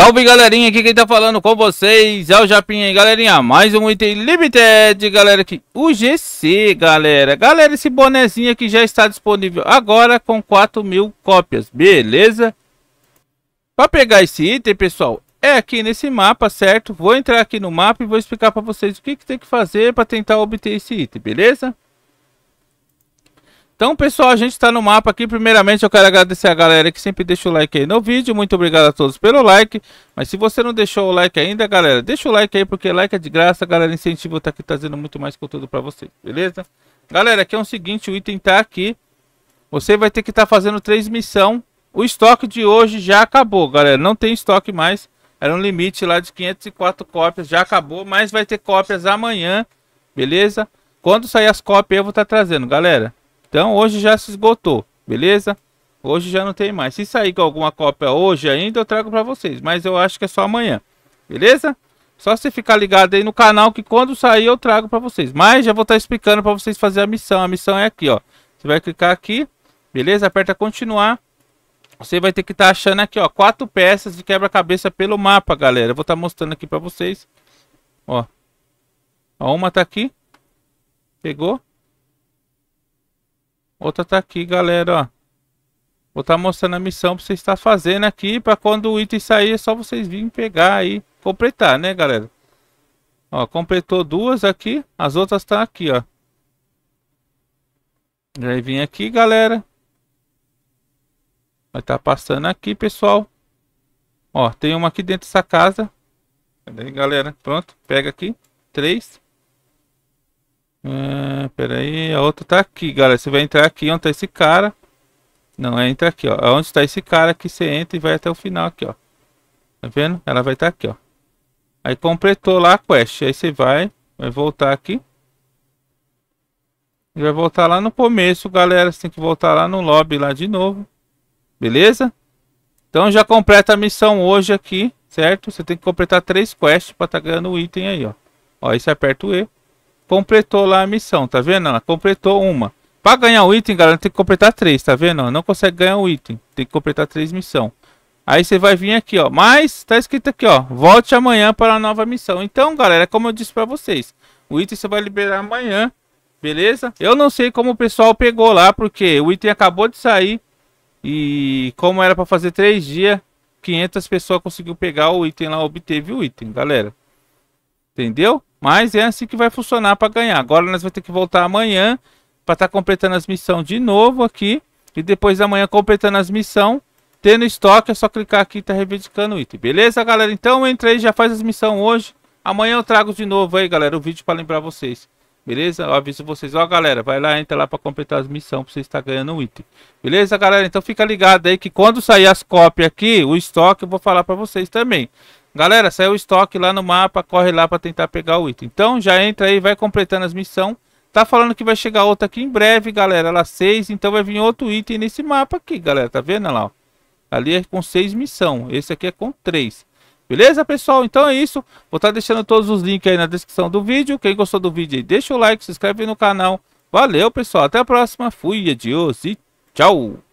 Salve galerinha, aqui quem tá falando com vocês é o Japinha, aí, galerinha, mais um item limited, galera, aqui, o GC, galera, galera, esse bonezinho aqui já está disponível agora com 4 mil cópias, beleza? Para pegar esse item, pessoal, é aqui nesse mapa, certo? Vou entrar aqui no mapa e vou explicar para vocês o que, que tem que fazer para tentar obter esse item, beleza? Então, pessoal, a gente está no mapa aqui. Primeiramente, eu quero agradecer a galera que sempre deixa o like aí no vídeo. Muito obrigado a todos pelo like. Mas se você não deixou o like ainda, galera, deixa o like aí, porque like é de graça. Galera, incentivo tá aqui trazendo muito mais conteúdo para você, beleza? Galera, aqui é o seguinte, o item tá aqui. Você vai ter que estar tá fazendo três missão. O estoque de hoje já acabou, galera. Não tem estoque mais. Era um limite lá de 504 cópias. Já acabou, mas vai ter cópias amanhã, beleza? Quando sair as cópias, eu vou estar tá trazendo, galera. Então hoje já se esgotou, beleza? Hoje já não tem mais. Se sair com alguma cópia hoje ainda, eu trago para vocês. Mas eu acho que é só amanhã, beleza? Só você ficar ligado aí no canal que quando sair eu trago para vocês. Mas já vou estar tá explicando para vocês fazer a missão. A missão é aqui, ó. Você vai clicar aqui, beleza? Aperta continuar. Você vai ter que estar tá achando aqui, ó, quatro peças de quebra-cabeça pelo mapa, galera. Eu vou estar tá mostrando aqui para vocês. Ó. ó. Uma tá aqui. Pegou. Outra tá aqui, galera, ó. Vou estar tá mostrando a missão pra vocês estar tá fazendo aqui. Pra quando o item sair, é só vocês virem pegar aí. Completar, né, galera? Ó, completou duas aqui. As outras tá aqui, ó. Já vim aqui, galera. Vai estar tá passando aqui, pessoal. Ó, tem uma aqui dentro dessa casa. Cadê, galera? Pronto, pega aqui. Três. Pera aí, a outra tá aqui, galera. Você vai entrar aqui onde tá esse cara. Não, é entra aqui, ó. É onde tá esse cara que você entra e vai até o final aqui, ó. Tá vendo? Ela vai estar tá aqui, ó. Aí completou lá a quest. Aí você vai, vai voltar aqui. E vai voltar lá no começo, galera. Você tem que voltar lá no lobby lá de novo. Beleza? Então já completa a missão hoje aqui, certo? Você tem que completar três quests para estar tá ganhando o item aí, ó. Ó, aí você aperta o E completou lá a missão, tá vendo? Ela completou uma. Para ganhar o item, galera, tem que completar três, tá vendo? Ela não consegue ganhar o item, tem que completar três missão. Aí você vai vir aqui, ó. Mas tá escrito aqui, ó. Volte amanhã para a nova missão. Então, galera, como eu disse para vocês, o item você vai liberar amanhã, beleza? Eu não sei como o pessoal pegou lá, porque o item acabou de sair e como era para fazer três dias, 500 pessoas conseguiu pegar o item lá, obteve o item, galera. Entendeu? Mas é assim que vai funcionar para ganhar. Agora nós vamos ter que voltar amanhã para estar tá completando as missões de novo aqui. E depois amanhã completando as missões. Tendo estoque, é só clicar aqui e tá reivindicando o item. Beleza, galera? Então entra aí, já faz as missões hoje. Amanhã eu trago de novo aí, galera, o vídeo para lembrar vocês. Beleza? Eu aviso vocês. Ó, galera, vai lá, entra lá para completar as missões para você estar tá ganhando um item. Beleza, galera? Então fica ligado aí que quando sair as cópias aqui, o estoque, eu vou falar para vocês também. Galera, saiu o estoque lá no mapa, corre lá para tentar pegar o item. Então já entra aí, vai completando as missões. Tá falando que vai chegar outra aqui em breve, galera. Ela 6, então vai vir outro item nesse mapa aqui, galera. Tá vendo lá? Ó. Ali é com 6 missão, esse aqui é com 3. Beleza, pessoal? Então é isso. Vou estar tá deixando todos os links aí na descrição do vídeo. Quem gostou do vídeo aí, deixa o like, se inscreve no canal. Valeu, pessoal. Até a próxima. Fui, adiós e tchau.